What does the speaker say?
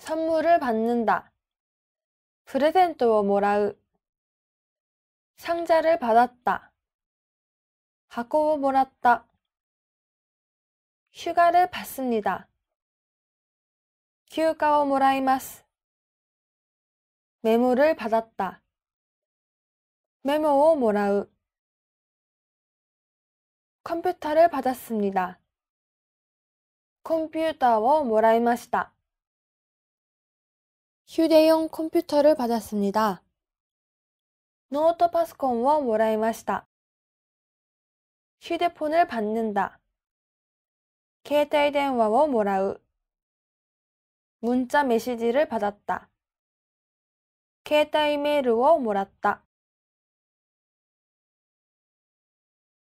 선물을 받는다. 프레젠토 모라우 뭐 상자를 받았다. 하고 모았다 휴가를 받습니다. 휴가오 모라이마스 메모를 받았다. 메모오 모라우 컴퓨터를 받았습니다. 컴퓨터오 모라이마시다. 휴대용 컴퓨터를 받았습니다. ノートパソコンをもらいました。휴대폰을 받는다. 携帯電話をもらう。문자메시지를 받았다. 携帯メールをもらった。